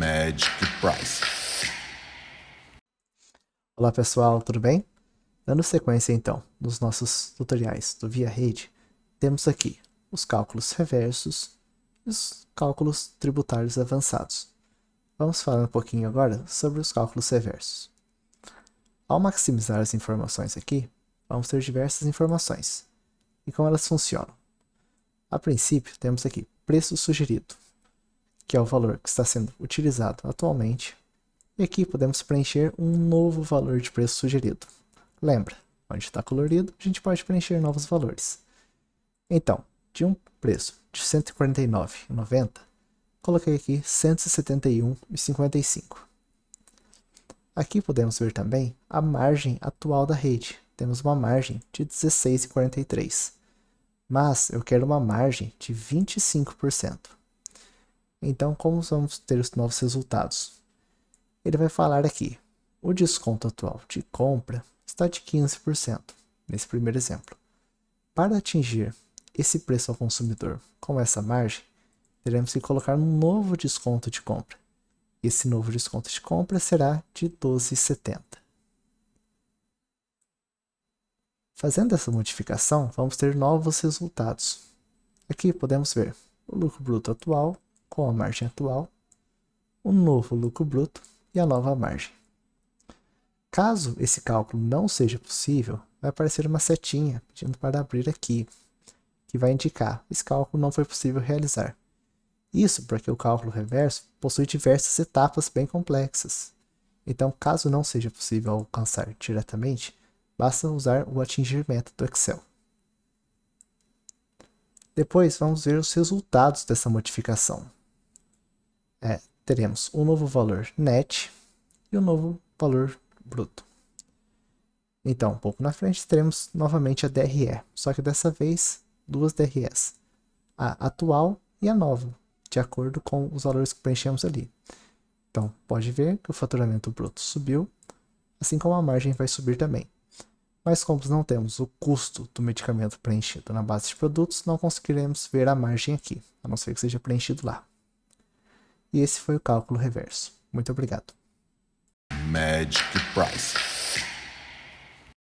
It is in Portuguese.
Magic Price. Olá pessoal, tudo bem? Dando sequência então nos nossos tutoriais do Via Rede, temos aqui os cálculos reversos e os cálculos tributários avançados. Vamos falar um pouquinho agora sobre os cálculos reversos. Ao maximizar as informações aqui, vamos ter diversas informações e como elas funcionam. A princípio, temos aqui preço sugerido, que é o valor que está sendo utilizado atualmente. E aqui podemos preencher um novo valor de preço sugerido. Lembra, onde está colorido, a gente pode preencher novos valores. Então, de um preço de R$ 149,90, coloquei aqui R$ 171,55. Aqui podemos ver também a margem atual da rede. Temos uma margem de 16,43, mas eu quero uma margem de 25%. Então, como vamos ter os novos resultados? Ele vai falar aqui. O desconto atual de compra está de 15%, nesse primeiro exemplo. Para atingir esse preço ao consumidor com essa margem, teremos que colocar um novo desconto de compra. Esse novo desconto de compra será de 12,70. Fazendo essa modificação, vamos ter novos resultados. Aqui podemos ver o lucro bruto atual com a margem atual, o novo lucro bruto e a nova margem. Caso esse cálculo não seja possível, vai aparecer uma setinha pedindo para abrir aqui, que vai indicar que esse cálculo não foi possível realizar. Isso porque o cálculo reverso possui diversas etapas bem complexas. Então, caso não seja possível alcançar diretamente, basta usar o atingir meta do Excel. Depois, vamos ver os resultados dessa modificação é, teremos o um novo valor net e o um novo valor bruto. Então, um pouco na frente, teremos novamente a DRE, só que dessa vez duas DREs, a atual e a nova, de acordo com os valores que preenchemos ali. Então, pode ver que o faturamento bruto subiu, assim como a margem vai subir também. Mas como não temos o custo do medicamento preenchido na base de produtos, não conseguiremos ver a margem aqui, a não ser que seja preenchido lá. E esse foi o cálculo reverso. Muito obrigado. Magic Price.